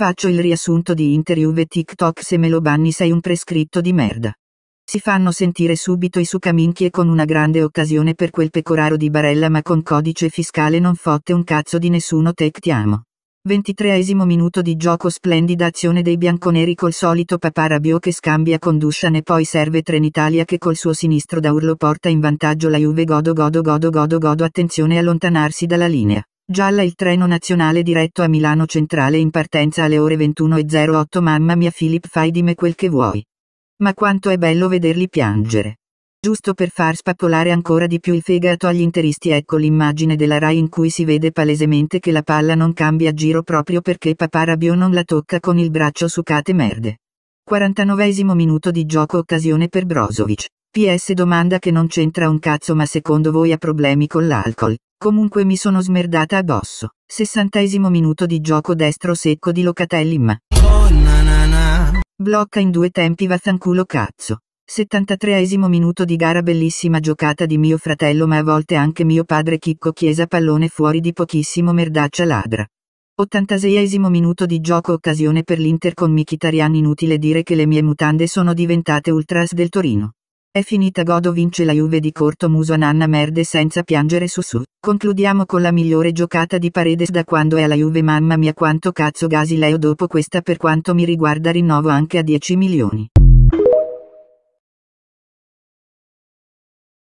Faccio il riassunto di Interview e TikTok se me lo banni sei un prescritto di merda. Si fanno sentire subito i sucaminchi e con una grande occasione per quel pecoraro di Barella ma con codice fiscale non fotte un cazzo di nessuno tec ti amo. Ventitreesimo minuto di gioco splendida azione dei bianconeri col solito papà Rabiot che scambia con Dushan e poi serve Trenitalia che col suo sinistro da urlo porta in vantaggio la Juve godo godo godo godo godo attenzione allontanarsi dalla linea. Gialla il treno nazionale diretto a Milano Centrale in partenza alle ore 21.08 Mamma mia Philip fai di me quel che vuoi. Ma quanto è bello vederli piangere. Giusto per far spappolare ancora di più il fegato agli interisti ecco l'immagine della Rai in cui si vede palesemente che la palla non cambia giro proprio perché papà Rabio non la tocca con il braccio su Kate merde. 49 minuto di gioco occasione per Brozovic. PS domanda che non c'entra un cazzo ma secondo voi ha problemi con l'alcol? Comunque mi sono smerdata addosso. Sessantesimo minuto di gioco destro secco di Locatelli ma... Oh, na, na, na. Blocca in due tempi vaffanculo cazzo. 73 minuto di gara bellissima giocata di mio fratello ma a volte anche mio padre Chicco Chiesa pallone fuori di pochissimo merdaccia ladra. 86 minuto di gioco occasione per l'Inter con Mkhitaryan inutile dire che le mie mutande sono diventate ultras del Torino. È finita Godo vince la Juve di corto muso a Nanna merde senza piangere su su. Concludiamo con la migliore giocata di Paredes da quando è alla Juve mamma mia quanto cazzo Gasileo dopo questa per quanto mi riguarda rinnovo anche a 10 milioni.